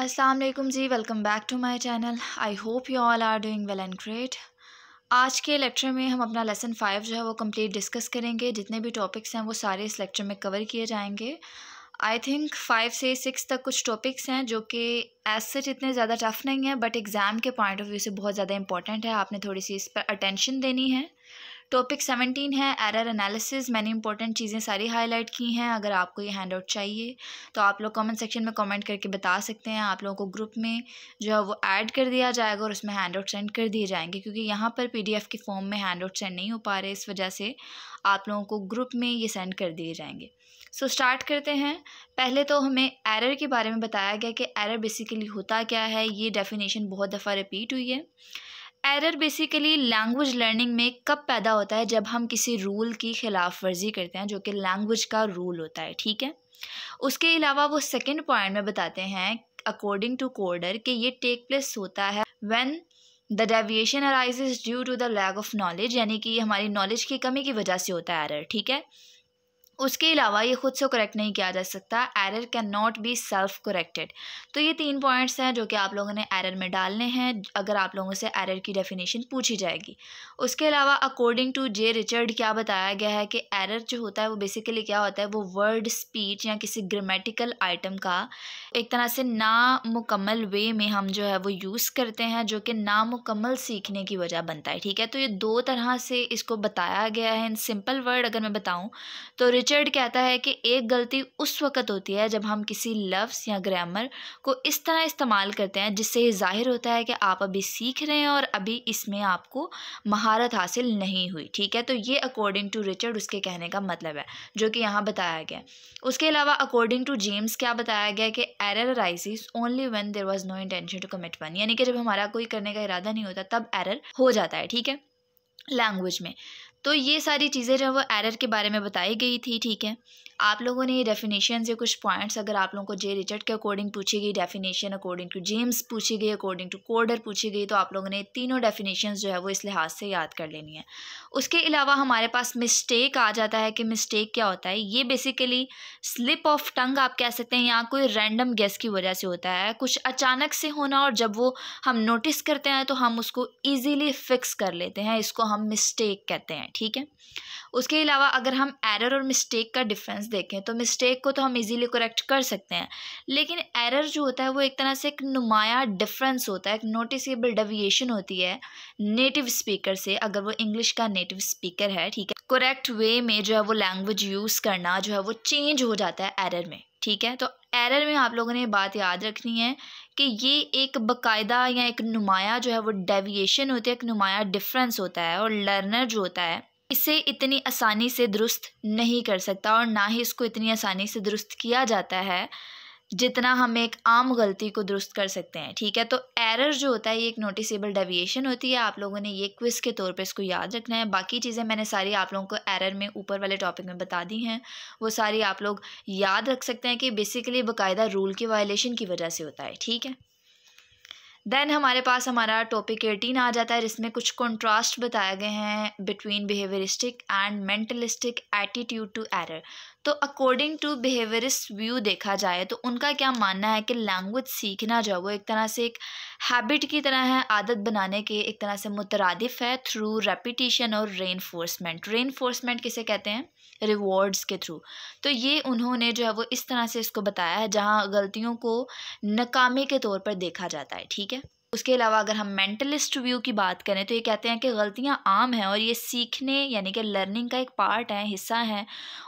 Aslam ji welcome back to my channel I hope you all are doing well and great आज के lecture में हम अपना लेसन फ़ाइव जो है वो कम्प्लीट डिस्कस करेंगे जितने भी टॉपिक्स हैं वो सारे इस लेक्चर में कवर किए जाएंगे आई थिंक फाइव से सिक्स तक कुछ टॉपिक्स हैं जो कि एज सच इतने ज़्यादा टफ नहीं है बट एग्ज़ाम के पॉइंट ऑफ व्यू से बहुत ज़्यादा इंपॉर्टेंट है आपने थोड़ी सी इस पर अटेंशन देनी है टॉपिक सेवेंटीन है एरर एनालिसिस मैंने इंपॉर्टेंट चीज़ें सारी हाईलाइट की हैं अगर आपको ये हैंड आउट चाहिए तो आप लोग कमेंट सेक्शन में कमेंट करके बता सकते हैं आप लोगों को ग्रुप में जो है वो ऐड कर दिया जाएगा और उसमें हैंड आउट सेंड कर दिए जाएंगे क्योंकि यहाँ पर पी के फॉर्म में हैंड आउट सेंड नहीं हो पा रहे इस वजह से आप लोगों को ग्रुप में ये सेंड कर दिए जाएंगे सो so, स्टार्ट करते हैं पहले तो हमें एरर के बारे में बताया गया कि एरर बेसिकली होता क्या है ये डेफिनेशन बहुत दफ़ा रिपीट हुई है एरर बेसिकली लैंग्वेज लर्निंग में कब पैदा होता है जब हम किसी रूल की खिलाफ वर्जी करते हैं जो कि लैंग्वेज का रूल होता है ठीक है उसके अलावा वो सेकेंड पॉइंट में बताते हैं अकॉर्डिंग टू कोडर कि ये टेक प्लेस होता है when the deviation arise due to the lack of knowledge यानी कि हमारी नॉलेज की कमी की वजह से होता है एरर ठीक है उसके अलावा ये खुद से करेक्ट नहीं किया जा सकता error can not be self corrected तो ये तीन पॉइंट्स हैं जो कि आप लोगों ने एरर में डालने हैं अगर आप लोगों से एरर की डेफिनेशन पूछी जाएगी उसके अलावा अकॉर्डिंग टू जे रिचर्ड क्या बताया गया है कि एरर जो होता है वो बेसिकली क्या होता है वो वर्ड स्पीच या किसी ग्रामेटिकल आइटम का एक तरह से नामुकम्मल वे में हम जो है वो यूज़ करते हैं जो कि नामुकम्मल सीखने की वजह बनता है ठीक है तो ये दो तरह से इसको बताया गया है इन सिंपल वर्ड अगर मैं बताऊँ तो रिचर्ड कहता है कि एक गलती उस वक़्त होती है जब हम किसी लफ्स या ग्रामर को इस तरह इस्तेमाल करते हैं जिससे जाहिर होता है कि आप अभी सीख रहे हैं और अभी इसमें आपको महारत हासिल नहीं हुई ठीक है तो ये अकॉर्डिंग टू रिचर्ड उसके कहने का मतलब है जो कि यहाँ बताया गया उसके अलावा अकॉर्डिंग टू जेम्स क्या बताया गया कि error arises only one there was no intention to commit one यानी कि जब हमारा कोई करने का इरादा नहीं होता तब एरर हो जाता है ठीक है लैंग्वेज में तो ये सारी चीज़ें जो है वो एरर के बारे में बताई गई थी ठीक है आप लोगों ने डेफिनेशन से कुछ पॉइंट्स अगर आप लोगों को जे रिचर्ड के अकॉर्डिंग पूछी गई डेफिनेशन अकॉर्डिंग टू जेम्स पूछी गई अकॉर्डिंग टू कोडर पूछी गई तो आप लोगों ने तीनों डेफिनेशन जो है वो इस लिहाज से याद कर लेनी है उसके अलावा हमारे पास मिस्टेक आ जाता है कि मिस्टेक क्या होता है ये बेसिकली स्लिप ऑफ टंग आप कह सकते हैं यहाँ कोई रैंडम गेस की वजह से होता है कुछ अचानक से होना और जब वो हम नोटिस करते हैं तो हम उसको ईजीली फिक्स कर लेते हैं इसको हम मिस्टेक कहते हैं ठीक है उसके अलावा अगर हम एरर और मिस्टेक का डिफरेंस देखें तो मिस्टेक को तो हम इजीली करेक्ट कर सकते हैं लेकिन एरर जो होता है वो एक तरह से एक नुमाया डिफरेंस होता है एक नोटिसबल डेविएशन होती है नेटिव स्पीकर से अगर वो इंग्लिश का नेटिव स्पीकर है ठीक है करेक्ट वे में जो है वो लैंग्वेज यूज़ करना जो है वो चेंज हो जाता है एरर में ठीक है तो एरर में आप लोगों ने बात याद रखनी है कि ये एक बकायदा या एक नुमाया जो है वो डेविएशन होती है एक नुमाया डिफरेंस होता है और लर्नर जो होता है इसे इतनी आसानी से दुरुस्त नहीं कर सकता और ना ही इसको इतनी आसानी से दुरुस्त किया जाता है जितना हम एक आम गलती को दुरुस्त कर सकते हैं ठीक है तो एरर जो होता है ये एक नोटिसेबल डेविएशन होती है आप लोगों ने ये क्विज़ के तौर पे इसको याद रखना है बाकी चीज़ें मैंने सारी आप लोगों को एरर में ऊपर वाले टॉपिक में बता दी हैं वो सारी आप लोग याद रख सकते हैं कि बेसिकली बाकायदा रूल के वायलेशन की वजह से होता है ठीक है देन हमारे पास हमारा टॉपिक एटीन आ जाता है जिसमें कुछ कॉन्ट्रास्ट बताए गए हैं between behaviouristic and mentalistic attitude to error तो अकॉर्डिंग टू बिहेवियरिस्ट व्यू देखा जाए तो उनका क्या मानना है कि लैंग्वेज सीखना जो है वो एक तरह से एक हैबिट की तरह है आदत बनाने के एक तरह से मुतरदफ है थ्रू रेपिटिशन और रेन फोर्समेंट रेन फोर्समेंट किसे कहते हैं रिवॉर्ड्स के थ्रू तो ये उन्होंने जो है वो इस तरह से इसको बताया है जहाँ गलतियों को नाकामी के तौर पर देखा जाता है ठीक है उसके अलावा अगर हम मेंटलिस्ट व्यू की बात करें तो ये कहते हैं कि गलतियाँ आम हैं और ये सीखने यानी कि लर्निंग का एक पार्ट है हिस्सा है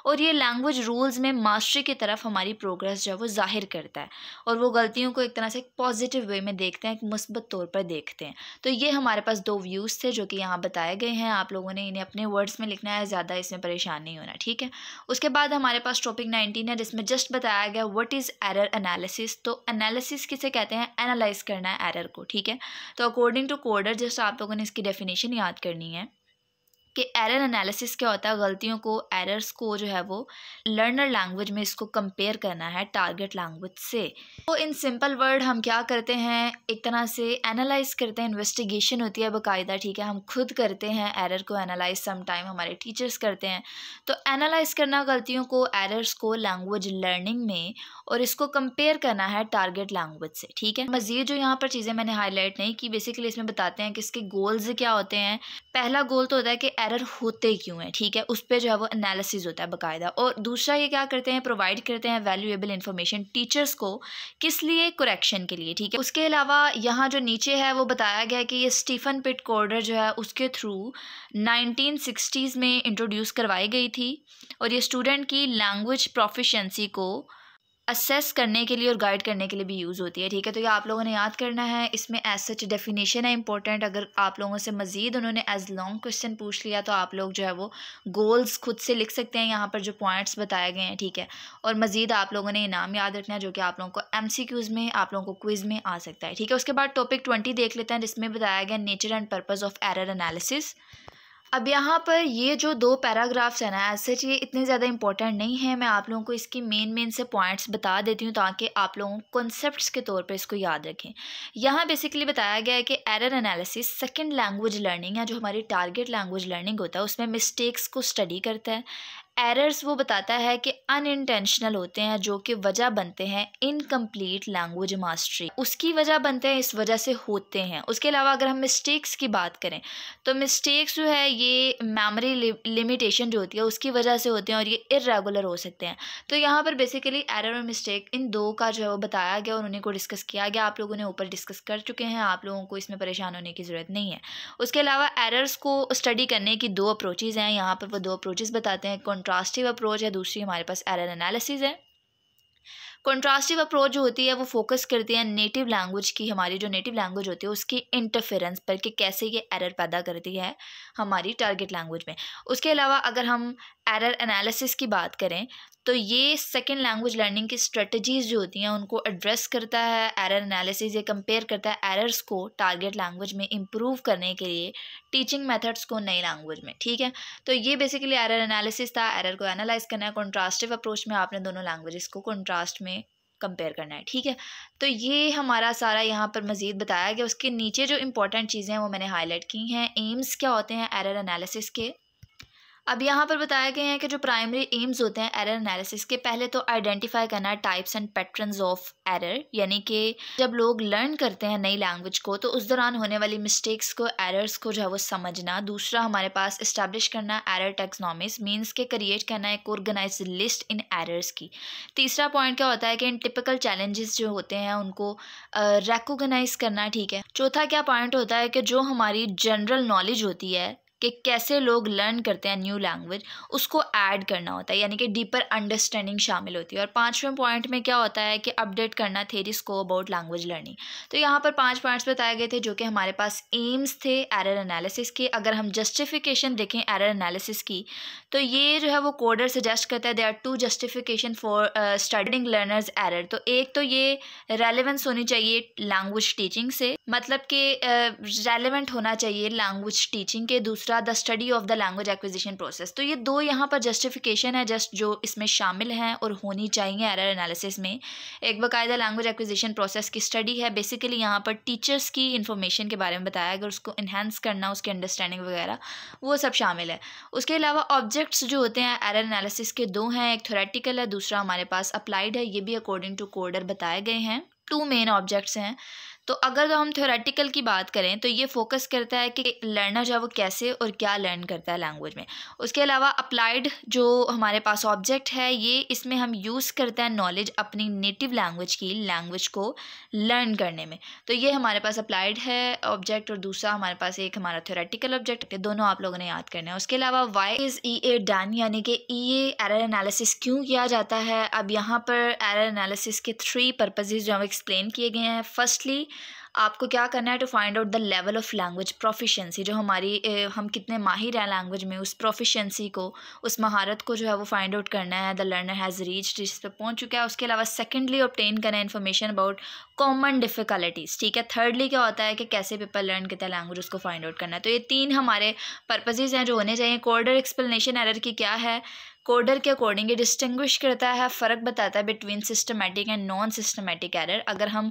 और ये लैंग्वेज रूल्स में मास्टरी की तरफ हमारी प्रोग्रेस जो है वो जाहिर करता है और वो गलतियों को एक तरह से एक पॉजिटिव वे में देखते हैं एक मुस्बत तौर पर देखते हैं तो ये हमारे पास दो व्यूज़ थे जो कि यहाँ बताए गए हैं आप लोगों ने इन्हें अपने वर्ड्स में लिखना है ज़्यादा इसमें परेशान नहीं होना ठीक है उसके बाद हमारे पास टॉपिक नाइनटीन है जिसमें जस्ट बताया गया वट इज़ एरर एनालिसिस तो एनालिसिस किसे कहते हैं एनालाइज करना है एरर को ठीक ठीक है तो अकॉर्डिंग टू कोडर जस्ट आप लोगों ने इसकी डेफिनेशन याद करनी है कि एरर एनालिसिस क्या होता है गलतियों को एरर्स को जो है वो लर्नर लैंग्वेज में इसको कंपेयर करना है टारगेट लैंग्वेज से तो इन सिंपल वर्ड हम क्या करते हैं एक तरह से एनालाइज करते हैं इन्वेस्टिगेशन होती है बाकायदा ठीक है हम खुद करते हैं एरर को एनालाइज टाइम हमारे टीचर्स करते हैं तो एनालाइज करना गलतियों को एरर्स को लैंग्वेज लर्निंग में और इसको कंपेयर करना है टारगेट लैंग्वेज से ठीक है मज़ीद जो यहाँ पर चीज़ें मैंने हाईलाइट नहीं की बेसिकली इसमें बताते हैं कि इसके गोल्स क्या होते हैं पहला गोल तो होता है कि एरर होते क्यों हैं ठीक है उस पर जो है वो एनालिसिस होता है बाकायदा और दूसरा ये क्या करते हैं प्रोवाइड करते हैं वैल्यूएबल इन्फॉर्मेशन टीचर्स को किस लिए करेक्शन के लिए ठीक है उसके अलावा यहाँ जो नीचे है वो बताया गया है कि ये स्टीफन पिट कोर्डर जो है उसके थ्रू सिक्सटीज़ में इंट्रोड्यूस करवाई गई थी और ये स्टूडेंट की लैंग्वेज प्रोफिशेंसी को असेस करने के लिए और गाइड करने के लिए भी यूज़ होती है ठीक है तो ये आप लोगों ने याद करना है इसमें एज सच डेफिनेशन है इंपॉर्टेंट अगर आप लोगों से मज़ीद उन्होंने एज लॉन्ग क्वेश्चन पूछ लिया तो आप लोग जो है वो गोल्स खुद से लिख सकते हैं यहाँ पर जो पॉइंट्स बताए गए हैं ठीक है और मज़ीद आप लोगों ने इनाम याद रखना है जो कि आप लोगों को एम में आप लोगों को क्विज़ में आ सकता है ठीक है उसके बाद टॉपिक ट्वेंटी देख लेते हैं जिसमें बताया गया nature and purpose of error analysis अब यहाँ पर ये जो दो पैराग्राफ्स हैं ना एज सच ये इतने ज़्यादा इंपॉर्टेंट नहीं है मैं आप लोगों को इसकी मेन मेन से पॉइंट्स बता देती हूँ ताकि आप लोगों कॉन्सेप्ट के तौर पे इसको याद रखें यहाँ बेसिकली बताया गया है कि error analysis second language learning है जो हमारी टारगेट लैंग्वेज लर्निंग होता है उसमें मिस्टेक्स को स्टडी करता है एरर्स वो बताता है कि अनइंटेंशनल होते हैं जो कि वजह बनते हैं इनकम्प्लीट लैंग्वेज मास्टरी उसकी वजह बनते हैं इस वजह से होते हैं उसके अलावा अगर हम मिस्टेक्स की बात करें तो मिस्टेक्स जो है ये मेमोरी लिमिटेशन जो होती है उसकी वजह से होते हैं और ये इरेगुलर हो सकते हैं तो यहाँ पर बेसिकली एरर और मिस्टेक इन दो का जो है वो बताया गया और उन्हीं को डिस्कस किया गया आप लोगों ने ऊपर डिस्कस कर चुके हैं आप लोगों को इसमें परेशान होने की ज़रूरत नहीं है उसके अलावा एरर्स को स्टडी करने की दो अप्रोचेज़ हैं यहाँ पर वो दो अप्रोचेज़ बताते हैं कॉन्ट्रास्टिव अप्रोच है दूसरी हमारे पास एरर एनालिसिस है कॉन्ट्रास्टिव अप्रोच जो होती है वो फोकस करती है नेटिव लैंग्वेज की हमारी जो नेटिव लैंग्वेज होती है उसकी इंटरफेरेंस पर कि कैसे ये एरर पैदा करती है हमारी टारगेट लैंग्वेज में उसके अलावा अगर हम एरर एनालिसिस की बात करें तो ये सेकेंड लैंग्वेज लर्निंग की स्ट्रेटजीज़ जो होती हैं उनको एड्रेस करता है एरर एनालिसिस ये कंपेयर करता है एरर्स को टारगेट लैंग्वेज में इम्प्रूव करने के लिए टीचिंग मेथड्स को नई लैंग्वेज में ठीक है तो ये बेसिकली एरर एनालिसिस था एरर को एनालाइज करना है कॉन्ट्रास्टिव अप्रोच में आपने दोनों लैंग्वेजेस को कॉन्ट्रास्ट में कंपेयर करना है ठीक है तो ये हमारा सारा यहाँ पर मज़ीद बताया गया उसके नीचे जो इंपॉर्टेंट चीज़ें हैं वो मैंने हाईलाइट की हैं एम्स क्या होते हैं एरर एनालिसिस के अब यहाँ पर बताया गया है कि जो प्राइमरी एम्स होते हैं एरर एनालिसिस के पहले तो आइडेंटिफाई करना है types and patterns of error यानी कि जब लोग लर्न करते हैं नई लैंग्वेज को तो उस दौरान होने वाली मिस्टेक्स को एरर्स को जो है वो समझना दूसरा हमारे पास इस्टेब्लिश करना एरर टेक्सनॉमिस मीन्स के क्रिएट करना एक ऑर्गेनाइज लिस्ट इन एरर्स की तीसरा पॉइंट क्या होता है कि इन टिपिकल चैलेंजेस जो होते हैं उनको रेकोगनाइज करना ठीक है चौथा क्या पॉइंट होता है कि जो हमारी जनरल नॉलेज होती है कि कैसे लोग लर्न करते हैं न्यू लैंग्वेज उसको ऐड करना होता है यानी कि डीपर अंडरस्टैंडिंग शामिल होती है और पाँचवें पॉइंट में क्या होता है कि अपडेट करना थेरिस को अबाउट लैंग्वेज लर्निंग तो यहाँ पर पाँच पॉइंट्स बताए गए थे जो कि हमारे पास एम्स थे एरर एनालिसिस के अगर हम जस्टिफिकेशन देखें एरर एनालिसिस की तो ये जो है वो कोडर सजेस्ट करता है they are two justification for studying learners error तो एक तो ये रेलिवेंस होनी चाहिए लैंग्वेज टीचिंग से मतलब कि रेलिवेंट uh, होना चाहिए लैंग्वेज टीचिंग के दूसरे दूसरा the study of the language acquisition process तो ये दो यहाँ पर जस्टिफिकेशन है जस्ट जो इसमें शामिल हैं और होनी चाहिए एरर एनालिसिस में एक बाकायदा लैंग्वेज एक्विजिशन प्रोसेस की स्टडी है बेसिकली यहाँ पर टीचर्स की इन्फॉर्मेशन के बारे में बताया अगर उसको इन्हेंस करना उसकी अंडरस्टैंडिंग वगैरह वो सब शामिल है उसके अलावा ऑब्जेक्ट्स जो होते हैं एरर एनालिसिस के दो हैं एक थोरेटिकल है दूसरा हमारे पास अप्लाइड है ये भी अकॉर्डिंग टू कोडर बताए गए हैं टू मेन ऑब्जेक्ट्स हैं तो अगर तो हम थ्योरेटिकल की बात करें तो ये फोकस करता है कि लर्नर जो है वो कैसे और क्या लर्न करता है लैंग्वेज में उसके अलावा अप्लाइड जो हमारे पास ऑब्जेक्ट है ये इसमें हम यूज़ करते हैं नॉलेज अपनी नेटिव लैंग्वेज की लैंग्वेज को लर्न करने में तो ये हमारे पास अप्लाइड है ऑब्जेक्ट और दूसरा हमारे पास एक हमारा थ्योरेटिकल ऑब्जेक्ट है दोनों आप लोगों ने याद करना है उसके अलावा why is E A done यानी कि ई ए एरर एनालिसिस क्यों किया जाता है अब यहाँ पर एरर एनालिसिस के थ्री पर्पजेज जो हम एक्सप्लेन किए गए हैं फर्स्टली आपको क्या करना है to find out the level of language proficiency जो हमारी हम कितने माहिर हैं लैंग्वेज में उस प्रोफिशेंसी को उस महारत को जो है वो फाइंड आउट करना है द लर्नर हैज़ रीच जिस पर पहुँच चुका है उसके अलावा सेकेंडली ऑप्टेन करना है इन्फॉर्मेशन अबाउट कॉमन डिफ़िकल्टीज़ ठीक है थर्डली क्या होता है कि कैसे पेपर लर्न करता है लैंग्वेज उसको फाइंड आउट करना है तो ये तीन हमारे पर्पजेज़ हैं जो होने चाहिए कोर्डर एक्सप्लेनेशन एरर की क्या है कोडर के अकॉर्डिंग ये डिस्टिंग्विश करता है फ़र्क बताता है between systematic and non systematic error अगर हम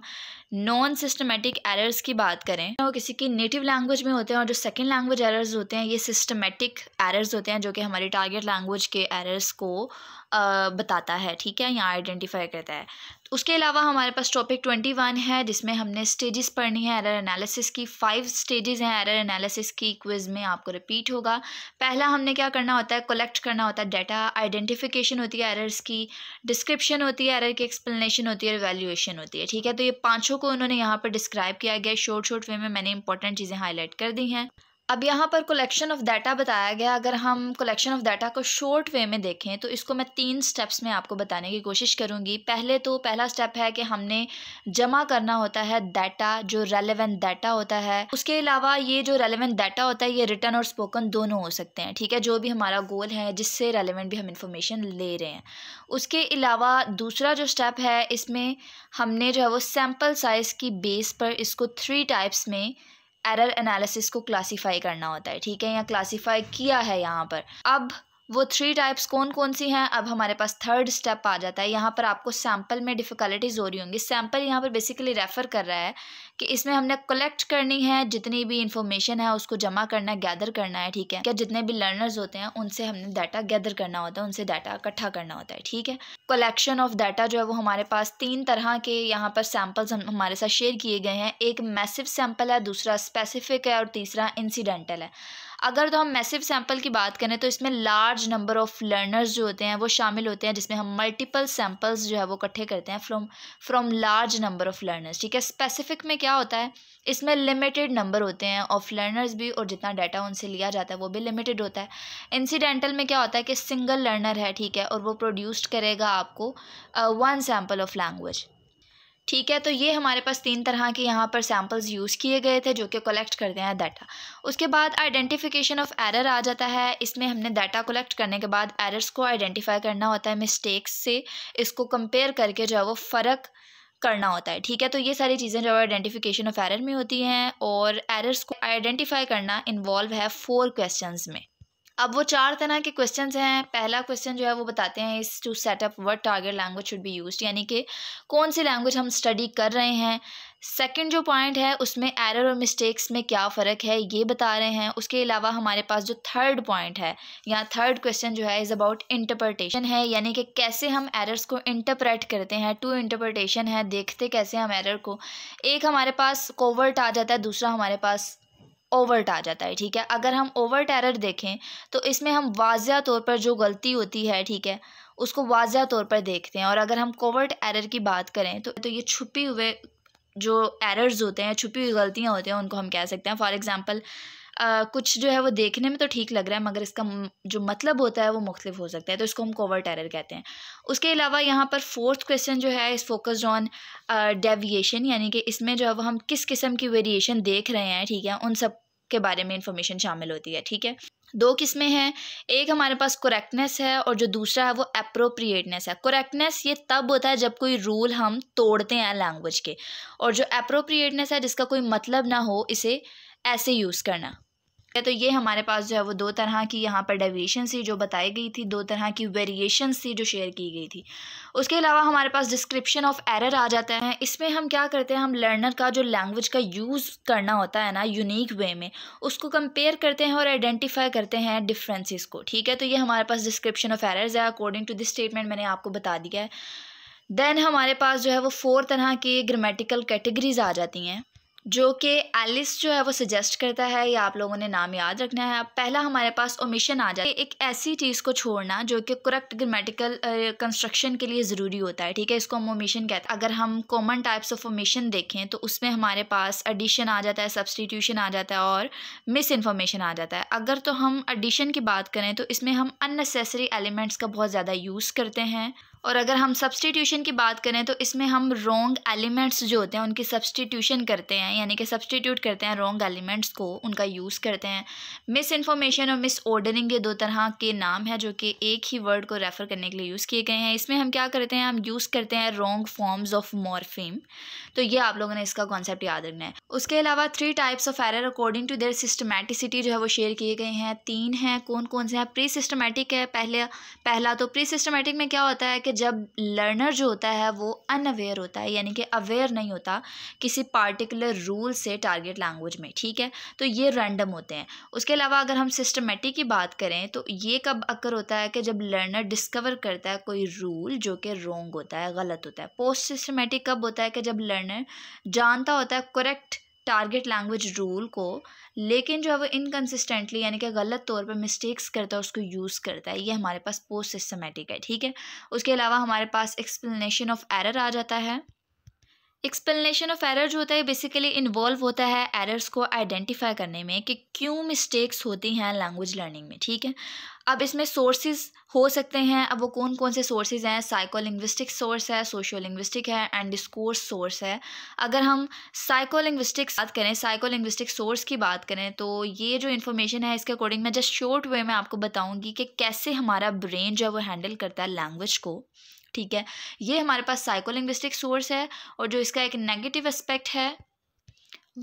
नॉन सिस्टमेटिक एरर्स की बात करें वो तो किसी की नेटिव लैंग्वेज में होते हैं और जो सेकेंड लैंग्वेज एरर्स होते हैं ये सिस्टमेटिक एरर्स होते हैं जो कि हमारी टारगेट लैंग्वेज के एरर्स को आ, बताता है ठीक है या आइडेंटिफाई करता है उसके अलावा हमारे पास टॉपिक ट्वेंटी वन है जिसमें हमने स्टेजेस पढ़नी है एरर एनालिसिस की फाइव स्टेजेस हैं एरर एनालिसिस की क्विज़ में आपको रिपीट होगा पहला हमने क्या करना होता है कलेक्ट करना होता है डाटा आइडेंटिफिकेशन होती है एरर्स की डिस्क्रिप्शन होती है एरर की एक्सप्लेनेशन होती है वैल्यूएशन होती है ठीक है तो ये पाँचों को उन्होंने यहाँ पर डिस्क्राइब किया गया शॉर्ट शॉर्ट वे में मैंने इंपॉर्टेंट चीज़ें हाईलाइट कर दी हैं अब यहाँ पर कलेक्शन ऑफ डाटा बताया गया अगर हम कलेक्शन ऑफ डाटा को शॉर्ट वे में देखें तो इसको मैं तीन स्टेप्स में आपको बताने की कोशिश करूँगी पहले तो पहला स्टेप है कि हमने जमा करना होता है डाटा जो रेलेवेंट डाटा होता है उसके अलावा ये जो रेलेवेंट डाटा होता है ये रिटर्न और स्पोकन दोनों हो सकते हैं ठीक है जो भी हमारा गोल है जिससे रेलिवेंट भी हम इंफॉर्मेशन ले रहे हैं उसके अलावा दूसरा जो स्टेप है इसमें हमने जो है वो सैम्पल साइज़ की बेस पर इसको थ्री टाइप्स में एरर एनालिसिस को क्लासीफाई करना होता है ठीक है या क्लासीफाई किया है यहाँ पर अब वो थ्री टाइप्स कौन कौन सी हैं अब हमारे पास थर्ड स्टेप आ जाता है यहाँ पर आपको सैम्पल में डिफ़िकल्टीज हो रही होंगी सैम्पल यहाँ पर बेसिकली रेफ़र कर रहा है कि इसमें हमने कलेक्ट करनी है जितनी भी इंफॉर्मेशन है उसको जमा करना है गैदर करना है ठीक है क्या जितने भी लर्नर्स होते हैं उनसे हमने डाटा गैदर करना होता है उनसे डाटा इकट्ठा करना होता है ठीक है कलेक्शन ऑफ डाटा जो है वो हमारे पास तीन तरह के यहाँ पर सैम्पल्स हम हमारे साथ शेयर किए गए हैं एक मैसिव सैम्पल है दूसरा स्पेसिफिक है और तीसरा इंसिडेंटल है अगर तो हम मैसिव सैम्पल की बात करें तो इसमें लार्ज नंबर ऑफ़ लर्नर्स जो होते हैं वो शामिल होते हैं जिसमें हम मल्टीपल सैंपल्स जो है वो इकट्ठे करते हैं from from large number of learners ठीक है स्पेसिफिक में क्या होता है इसमें लिमिटेड नंबर होते हैं ऑफ लर्नर्स भी और जितना डाटा उनसे लिया जाता है वो भी लिमिटेड होता है इंसिडेंटल में क्या होता है कि सिंगल लर्नर है ठीक है और वो प्रोड्यूस्ड करेगा आपको वन सैम्पल ऑफ लैंग्वेज ठीक है तो ये हमारे पास तीन तरह के यहाँ पर सैम्पल्स यूज़ किए गए थे जो कि कलेक्ट करते हैं डाटा उसके बाद आइडेंटिफिकेशन ऑफ एरर आ जाता है इसमें हमने डाटा कलेक्ट करने के बाद एरर्स को आइडेंटिफाई करना होता है मिस्टेक्स से इसको कंपेयर करके जो है वो फ़र्क करना होता है ठीक है तो ये सारी चीज़ें जो आइडेंटिफिकेशन ऑफ एरर में होती हैं और एरर्स को आइडेंटिफाई करना इन्वॉल्व है फोर क्वेश्चन में अब वो चार तरह के क्वेश्चन हैं पहला क्वेश्चन जो है वो बताते हैं is to set up what target language should be use यानी कि कौन सी लैंग्वेज हम स्टडी कर रहे हैं सेकंड जो पॉइंट है उसमें एरर और मिस्टेक्स में क्या फ़र्क है ये बता रहे हैं उसके अलावा हमारे पास जो थर्ड पॉइंट है या थर्ड क्वेश्चन जो है इज़ अबाउट इंटरप्रटेशन है यानी कि कैसे हम एरर्स को इंटरप्रेट करते हैं टू इंटरप्रटेशन है देखते कैसे हम एरर को एक हमारे पास कोवर्ट आ जाता है दूसरा हमारे पास ओवर्ट आ जाता है ठीक है अगर हम ओवर्ट एरर देखें तो इसमें हम वाजह तौर पर जो गलती होती है ठीक है उसको वाजह तौर पर देखते हैं और अगर हम कोवर्ट एरर की बात करें तो तो ये छुपी हुए जो एरर्स होते हैं छुपी हुई गलतियाँ होती हैं उनको हम कह सकते हैं फॉर एग्ज़ाम्पल आ, कुछ जो है वो देखने में तो ठीक लग रहा है मगर इसका जो मतलब होता है वो मुख्तलिफ हो सकता है तो इसको हम कोवर टेरर कहते हैं उसके अलावा यहाँ पर फोर्थ क्वेश्चन जो है इस फोकस्ड ऑन डेविएशन यानी कि इसमें जो है वो हम किस किस्म की वेरिएशन देख रहे हैं ठीक है उन सब के बारे में इंफॉर्मेशन शामिल होती है ठीक है दो किस्में हैं एक हमारे पास करेक्टनेस है और जो दूसरा है वो अप्रोप्रिएटनेस है करेक्टनेस ये तब होता है जब कोई रूल हम तोड़ते हैं लैंग्वेज के और जो अप्रोप्रिएटनेस है जिसका कोई मतलब ना हो इसे ऐसे यूज़ करना तो ये हमारे पास जो है वो दो तरह की यहाँ पर डेविएशन थी जो बताई गई थी दो तरह की वेरिएशन थी जो शेयर की गई थी उसके अलावा हमारे पास डिस्क्रिप्शन ऑफ एरर आ जाता है इसमें हम क्या करते हैं हम लर्नर का जो लैंग्वेज का यूज़ करना होता है ना यूनिक वे में उसको कंपेयर करते हैं और आइडेंटिफाई करते हैं डिफ्रेंसिस को ठीक है तो ये हमारे पास डिस्क्रिप्शन ऑफ एरर्स है अकॉर्डिंग टू दिस स्टेटमेंट मैंने आपको बता दिया है देन हमारे पास जो है वो फोर तरह की ग्रामेटिकल कैटेगरीज आ जाती हैं जो कि एलिस जो है वो सजेस्ट करता है या आप लोगों ने नाम याद रखना है पहला हमारे पास ओमिशन आ जाए एक ऐसी चीज़ को छोड़ना जो कि करेक्ट ग्रामेटिकल कंस्ट्रक्शन के लिए ज़रूरी होता है ठीक है इसको हम ओमिशन कहते हैं अगर हम कॉमन टाइप्स ऑफ ओमिशन देखें तो उसमें हमारे पास एडिशन आ जाता है सब्सटीट्यूशन आ जाता है और मिस इन्फॉर्मेशन आ जाता है अगर तो हम एडिशन की बात करें तो इसमें हम अननेसेसरी एलिमेंट्स का बहुत ज़्यादा यूज़ करते हैं और अगर हम सब्सटीट्यूशन की बात करें तो इसमें हम रोंग एलिमेंट्स जो होते हैं उनकी सब्सटीट्यूशन करते हैं यानी कि सब्सटीट्यूट करते हैं रोंग एलिमेंट्स को उनका यूज़ करते हैं मिस इन्फॉर्मेशन और मिस ऑर्डरिंग ये दो तरह के नाम हैं जो कि एक ही वर्ड को रेफ़र करने के लिए यूज़ किए गए हैं इसमें हम क्या करते हैं हम यूज़ करते हैं रोंग फॉर्म्स ऑफ मॉर्फीम तो ये आप लोगों ने इसका कॉन्सेप्ट याद रखना है उसके अलावा three types of error according to their systematicity जो है वो शेयर किए गए हैं तीन हैं कौन कौन से हैं प्री सिस्टमेटिक है पहले पहला तो प्री सिस्टमेटिक में क्या होता है कि जब लर्नर जो होता है वो अनअवेयर होता है यानी कि अवेयर नहीं होता किसी पार्टिकुलर रूल से टारगेट लैंग्वेज में ठीक है तो ये रैंडम होते हैं उसके अलावा अगर हम सिस्टमेटिक की बात करें तो ये कब अक्कर होता है कि जब लर्नर डिस्कवर करता है कोई रूल जो कि रोंग होता है गलत होता है पोस्ट सिस्टमेटिक कब होता है कि जब लर्नर जानता होता है करेक्ट टारगेट लैंग्वेज रूल को लेकिन जो है वो इनकन्सिस्टेंटली यानी कि गलत तौर पर मिस्टेक्स करता है उसको यूज़ करता है ये हमारे पास पोस्ट सिस्टमेटिक है ठीक है उसके अलावा हमारे पास एक्सप्लेनेशन ऑफ एरर आ जाता है एक्सप्लेनेशन ऑफ एरर जो होता है बेसिकली इन्वॉल्व होता है एरर्स को आइडेंटिफाई करने में कि क्यों मिस्टेक्स होती हैं लैंग्वेज लर्निंग में ठीक है अब इसमें सोर्सेज हो सकते हैं अब वो कौन कौन से सोर्सेज हैं साइको लिंग्विस्टिक सोर्स है सोशो लिंग्विस्टिक है एंड डिस्कोर्स सोर्स है अगर हम साइको लिंग्विस्टिक बात करें साइको लिंग्विस्टिक सोर्स की बात करें तो ये जो इन्फॉर्मेशन है इसके अकॉर्डिंग मैं जस्ट शॉर्ट वे में आपको बताऊंगी कि कैसे हमारा ब्रेन जो है वो हैंडल करता है लैंग्वेज को ठीक है ये हमारे पास साइकोलिंग्विस्टिक सोर्स है और जो इसका एक नेगेटिव एस्पेक्ट है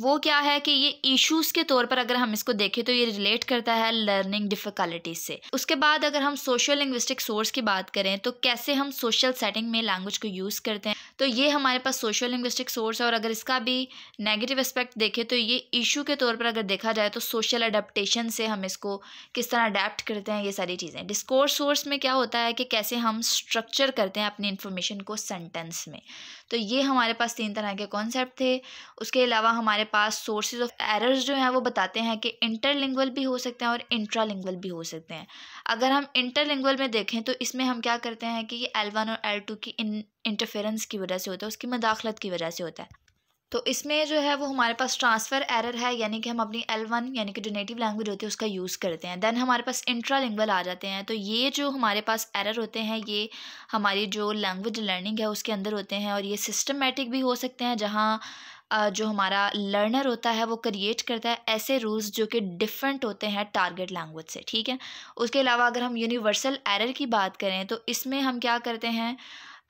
वो क्या है कि ये इश्यूज़ के तौर पर अगर हम इसको देखें तो ये रिलेट करता है लर्निंग डिफ़िकल्टीज से उसके बाद अगर हम सोशल लिंग्विस्टिक सोर्स की बात करें तो कैसे हम सोशल सेटिंग में लैंग्वेज को यूज़ करते हैं तो ये हमारे पास सोशल लिंग्विस्टिक सोर्स है और अगर इसका भी नेगेटिव एस्पेक्ट देखें तो ये इशू के तौर पर अगर देखा जाए तो सोशल अडेप्टशन से हम इसको किस तरह अडेप्ट करते हैं ये सारी चीज़ें डिस्कोर्स सोर्स में क्या होता है कि कैसे हम स्ट्रक्चर करते हैं अपनी इन्फॉर्मेशन को सेंटेंस में तो ये हमारे पास तीन तरह के कॉन्सेप्ट थे उसके अलावा हमारे पास सोर्सेज ऑफ एरर्स जो हैं वो बताते हैं कि इंटरलिंगुअल भी हो सकते हैं और इंट्रालिंगुअल भी हो सकते हैं अगर हम इंटरलिंगुअल में देखें तो इसमें हम क्या करते हैं कि ये एल वन और एल टू की इन इंटरफेरेंस की वजह से होता है उसकी मदाखलत की वजह से होता है तो इसमें जो है वो हमारे पास ट्रांसफ़र एरर है यानी कि हम अपनी एल वन यानी कि जो नेटिव लैंग्वेज होती है उसका यूज़ करते हैं दैन हमारे पास इंट्रालिंगल आ जाते हैं तो ये जो हमारे पास एरर होते हैं ये हमारी जो लैंग्वेज लर्निंग है उसके अंदर होते हैं और ये सिस्टमेटिक भी हो सकते हैं जहाँ जो हमारा लर्नर होता है वो क्रिएट करता है ऐसे रूल्स जो कि डिफरेंट होते हैं टारगेट लैंग्वेज से ठीक है उसके अलावा अगर हम यूनिवर्सल एरर की बात करें तो इसमें हम क्या करते हैं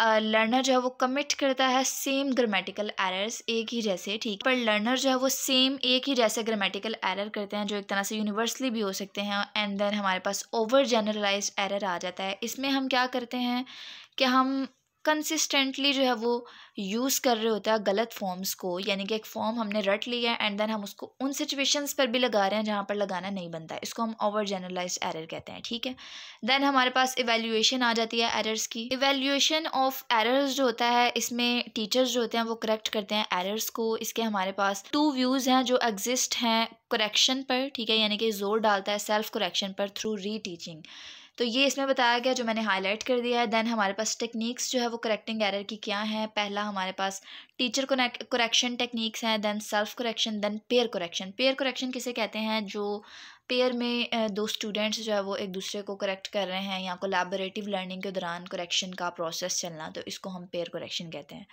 लर्नर जो है वो कमिट करता है सेम ग्रामेटिकल एरर्स एक ही जैसे ठीक पर लर्नर जो है वो सेम एक ही जैसे ग्रामेटिकल एरर करते हैं जो एक तरह से यूनिवर्सली भी हो सकते हैं एंड देन हमारे पास ओवर जनरलाइज एरर आ जाता है इसमें हम क्या करते हैं कि हम कंसिस्टेंटली जो है वो यूज़ कर रहे होता है गलत फॉर्म्स को यानी कि एक फॉर्म हमने रट लिया है एंड देन हम उसको उन सिचुएशंस पर भी लगा रहे हैं जहाँ पर लगाना नहीं बनता है इसको हम ओवर जनरलाइज एरर कहते हैं ठीक है देन हमारे पास इवेल्यूएशन आ जाती है एरर्स की इवेल्यूएशन ऑफ एरर्स जो होता है इसमें टीचर्स जो होते हैं वो करेक्ट करते हैं एरर्स को इसके हमारे पास टू व्यूज़ हैं जो एग्जिस्ट हैं करेक्शन पर ठीक है यानी कि जोर डालता है सेल्फ करेक्शन पर थ्रू री टीचिंग तो ये इसमें बताया गया जो मैंने हाईलाइट कर दिया है दैन हमारे पास टेक्निक्स जो है वो करेक्टिंग एरर की क्या हैं पहला हमारे पास टीचर करेक्शन टेक्निक्स हैं then self correction then peer correction peer correction किसे कहते हैं जो पेयर में दो स्टूडेंट्स जो है वो एक दूसरे को करेक्ट कर रहे हैं या कोलेबरेटिव लर्निंग के दौरान करेक्शन का प्रोसेस चलना तो इसको हम पेयर करेक्शन कहते हैं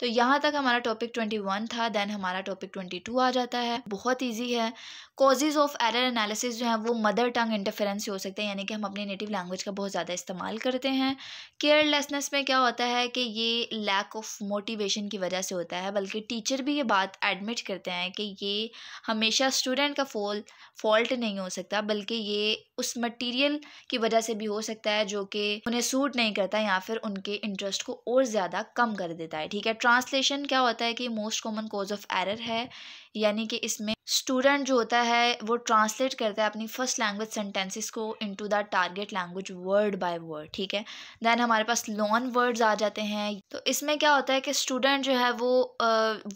तो यहाँ तक हमारा टॉपिक ट्वेंटी वन था देन हमारा टॉपिक ट्वेंटी टू आ जाता है बहुत ईजी है कॉजेज़ ऑफ एरर एनालिसिस जो है वो मदर टंग इंटरफेरेंस हो सकते हैं यानी कि हम अपनी नेटिव लैंग्वेज का बहुत ज़्यादा इस्तेमाल करते हैं केयरलेसनेस में क्या होता है कि ये लैक ऑफ मोटिवेशन की वजह से होता है बल्कि टीचर भी ये बात एडमिट करते हैं कि ये हमेशा स्टूडेंट का फॉल फॉल्ट नहीं हो सकता बल्कि ये उस मटीरियल की वजह से भी हो सकता है जो कि उन्हें सूट नहीं करता या फिर उनके इंटरेस्ट को और ज़्यादा कम कर देता है ठीक है ट्रांसलेशन क्या होता है कि most common cause of error है यानी कि इसमें स्टूडेंट जो होता है वो ट्रांसलेट करता है अपनी फर्स्ट लैंग्वेज सेंटेंसेस को into the target language word by word ठीक है देन हमारे पास लॉन वर्ड्स आ जाते हैं तो इसमें क्या होता है कि स्टूडेंट जो है वो आ,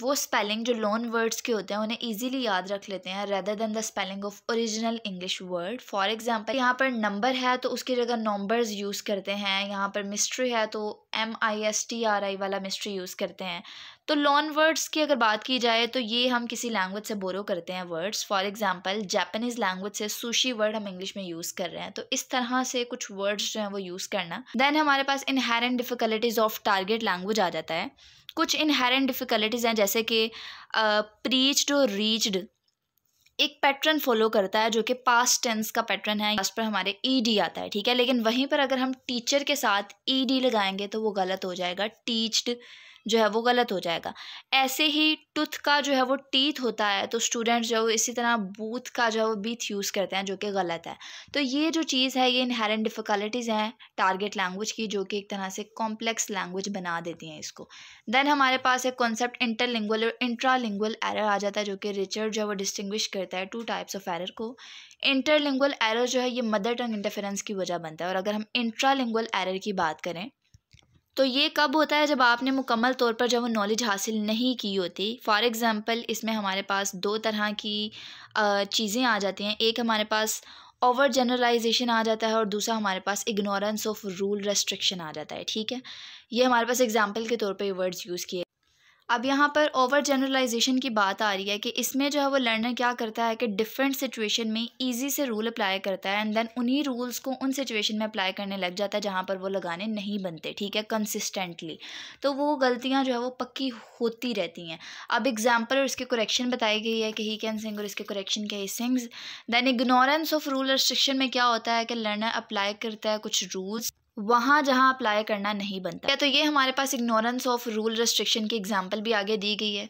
वो स्पेलिंग जो लॉन वर्ड्स के होते हैं उन्हें ईजिली याद रख लेते हैं rather than the spelling of original English word for example यहाँ पर नंबर है तो उसकी जगह नंबर्स यूज़ करते हैं यहाँ पर मिस्ट्री है तो M I S T R I वाला मिस्ट्री यूज़ करते हैं तो लॉन वर्ड्स की अगर बात की जाए तो ये हम किसी लैंग्वेज से बोरो करते हैं words for example Japanese language से सुशी वर्ड हम इंग्लिश में यूज़ कर रहे हैं तो इस तरह से कुछ वर्ड्स जो हैं वो यूज़ करना देन हमारे पास inherent difficulties of target language आ जाता है कुछ इनहेरेंट डिफ़िकल्टीज़ हैं जैसे कि प्रीच्ड और रीच्ड एक पैटर्न फॉलो करता है जो कि पास्ट टेंस का पैटर्न है लास्ट पर हमारे ई डी आता है ठीक है लेकिन वहीं पर अगर हम टीचर के साथ ई डी लगाएंगे तो वो गलत हो जाएगा टीच्ड जो है वो गलत हो जाएगा ऐसे ही टूथ का जो है वो टीथ होता है तो स्टूडेंट्स जो इसी तरह बूथ का जो है वो बीथ यूज़ करते हैं जो कि गलत है तो ये जो चीज़ है ये इनहेरेंट डिफ़िकल्टीज़ हैं टारगेट लैंग्वेज की जो कि एक तरह से कॉम्प्लेक्स लैंग्वेज बना देती हैं इसको देन हमारे पास एक कॉन्सेप्ट इंटरलिंगुअल और इंट्रालिंगुअल एरर आ जाता है जो कि रिचर्ड जो है वो डिस्टिंग्विश करता है टू टाइप्स ऑफ एरर को इंटरलिंगुअल एरर जो है ये मदर टंग इंटरफेरेंस की वजह बनता है और अगर हम इंट्रालिंगुअल एरर की बात करें तो ये कब होता है जब आपने मुकम्मल तौर पर जब वो नॉलेज हासिल नहीं की होती फ़ॉर एग्ज़ाम्पल इसमें हमारे पास दो तरह की चीज़ें आ जाती हैं एक हमारे पास ओवर जनरलाइजेशन आ जाता है और दूसरा हमारे पास इग्नोरेंस ऑफ रूल रेस्ट्रिक्शन आ जाता है ठीक है ये हमारे पास एग्जाम्पल के तौर पर वर्ड्स यूज़ किए अब यहाँ पर ओवर जनरलाइजेशन की बात आ रही है कि इसमें जो है वो लर्नर क्या करता है कि डिफरेंट सिचुएशन में ईजी से रूल अप्लाई करता है एंड देन उन्हीं रूल्स को उन सिचुएशन में अप्लाई करने लग जाता है जहाँ पर वो लगाने नहीं बनते ठीक है कंसिस्टेंटली तो वो गलतियाँ जो है वो पक्की होती रहती हैं अब एग्जाम्पल और इसके करेक्शन बताई गई है कि ही कैन सिंग और इसके करेक्शन के ही things then ignorance of rule restriction में क्या होता है कि लर्नर अप्लाई करता है कुछ रूल्स वहाँ जहाँ अप्लाई करना नहीं बनता तो ये हमारे पास इग्नोरेंस ऑफ रूल रेस्ट्रिक्शन की एग्जाम्पल भी आगे दी गई है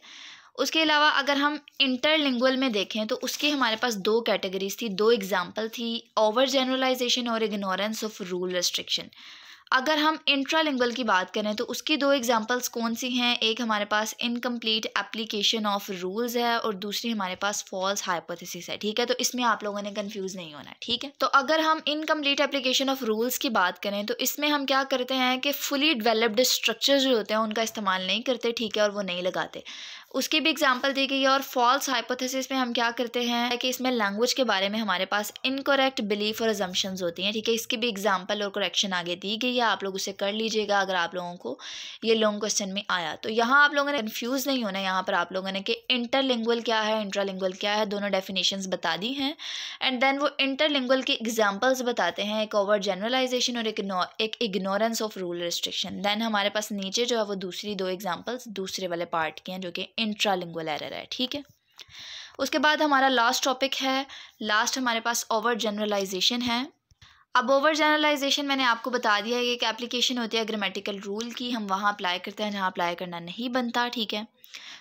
उसके अलावा अगर हम इंटरलिंगुअल में देखें तो उसकी हमारे पास दो कैटेगरीज थी दो एग्जाम्पल थी ओवर जनरलाइजेशन और इग्नोरेंस ऑफ रूल रेस्ट्रिक्शन अगर हम इंट्रालिंगल की बात करें तो उसकी दो एग्जांपल्स कौन सी हैं एक हमारे पास इनकम्प्लीट एप्लीकेशन ऑफ रूल्स है और दूसरी हमारे पास फॉल्स हाइपोथेसिस है ठीक है तो इसमें आप लोगों ने कंफ्यूज नहीं होना ठीक है तो अगर हम इनकम्प्लीट एप्लीकेशन ऑफ रूल्स की बात करें तो इसमें हम क्या करते हैं कि फुली डेवलप्ड स्ट्रक्चर जो होते हैं उनका इस्तेमाल नहीं करते ठीक है और वो नहीं लगाते उसकी भी एग्जाम्पल दी गई है और फॉल्स हाइपोथेसिस में हम क्या करते हैं कि इसमें लैंग्वेज के बारे में हमारे पास इनकोरेक्ट बिलीफ और एजम्पन होती हैं ठीक है इसकी भी एग्जाम्पल और करेक्शन आगे दी गई है आप लोग उसे कर लीजिएगा अगर आप लोगों को ये लॉन्ग क्वेश्चन में आया तो यहाँ आप लोगों ने कन्फ्यूज़ नहीं होना यहाँ पर आप लोगों ने कि इंटरलिंगुअल क्या है इंट्रालिंगुअल क्या है दोनों डेफिनेशन बता दी हैं एंड देन वो इंटरलिंगुअल की एग्जाम्पल्स बताते हैं एक ओवर जनरलाइजेशन और एक ignorance of rule restriction then हमारे पास नीचे जो है वो दूसरी दो एग्जाम्पल्स दूसरे वाले पार्ट की हैं जो कि इंट्रालिंगुअल एरर है ठीक है उसके बाद हमारा लास्ट टॉपिक है लास्ट हमारे पास ओवर जनरलाइजेशन है अब ओवर जनरलाइजेशन मैंने आपको बता दिया है कि एप्लीकेशन होती है ग्रामेटिकल रूल की हम वहाँ अप्लाई करते हैं जहाँ अप्लाई करना नहीं बनता ठीक है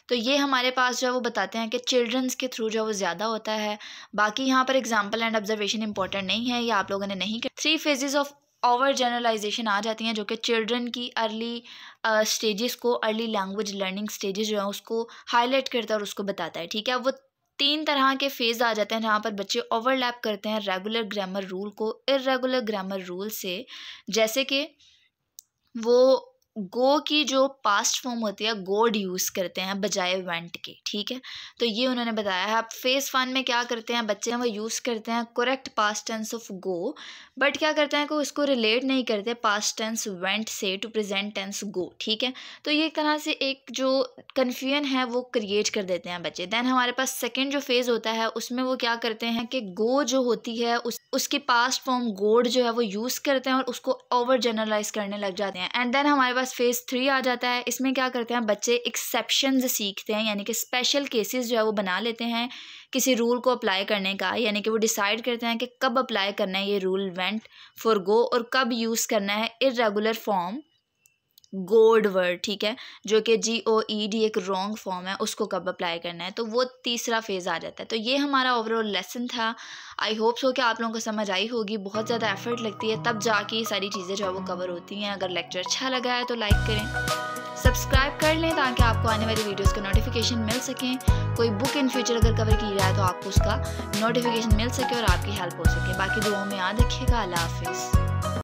तो ये हमारे पास जो है वो बताते हैं कि चिल्ड्रंस के थ्रू जो है वो ज़्यादा होता है बाकी यहाँ पर एग्जाम्पल एंड ऑब्जर्वेशन इंपॉर्टेंट नहीं है ये आप लोगों ने नहीं कर three phases of over generalization आ जाती हैं जो कि चिल्ड्रन की अर्ली स्टेजेस uh, को अर्ली लैंग्वेज लर्निंग स्टेजेस जो है उसको हाईलाइट करता है और उसको बताता है ठीक है वो तीन तरह के फेज़ आ जाते हैं जहाँ पर बच्चे ओवरलैप करते हैं रेगुलर ग्रामर रूल को इरेगुलर ग्रामर रूल से जैसे कि वो गो की जो पास्ट फॉर्म होती है गोड यूज़ करते हैं बजाय वेंट के ठीक है तो ये उन्होंने बताया है अब फेस वन में क्या करते हैं बच्चे हैं वो यूज़ करते हैं correct past tense of go but क्या करते हैं कि उसको रिलेट नहीं करते पास्ट टेंस वेंट से टू प्रेजेंट टेंस गो ठीक है तो ये तरह से एक जो कन्फ्यूजन है वो क्रिएट कर देते हैं बच्चे देन हमारे पास सेकेंड जो फेज़ होता है उसमें वो क्या करते हैं कि गो जो होती है उस उसकी पास्ट फॉर्म गोड जो है वो यूज़ करते हैं और उसको ओवर जनरलाइज करने लग जाते हैं एंड देन हमारे पास पास फेज़ थ्री आ जाता है इसमें क्या करते हैं बच्चे एक्सेप्शन सीखते हैं यानी कि स्पेशल केसेस जो है वो बना लेते हैं किसी रूल को अप्लाई करने का यानी कि वो डिसाइड करते हैं कि कब अप्लाई करना है ये रूल वेंट फॉर गो और कब यूज़ करना है इरेगुलर फॉर्म गोड वर्ड ठीक है जो कि जी ओ ई डी एक रॉन्ग फॉर्म है उसको कब अप्लाई करना है तो वो तीसरा फेज़ आ जाता है तो ये हमारा ओवरऑल लेसन था आई होप सो कि आप लोगों को समझ आई होगी बहुत ज़्यादा एफर्ट लगती है तब जाके सारी चीज़ें जो है वो कवर होती हैं अगर लेक्चर अच्छा लगा है तो लाइक करें सब्सक्राइब कर लें ताकि आपको आने वाली वीडियोज़ का नोटिफिकेशन मिल सकें कोई बुक इन फ्यूचर अगर कवर की जाए तो आपको उसका नोटिफिकेशन मिल सके और आपकी हेल्प हो सके बाकी दुआओं में याद रखिएगा अल्लाह हाफिज़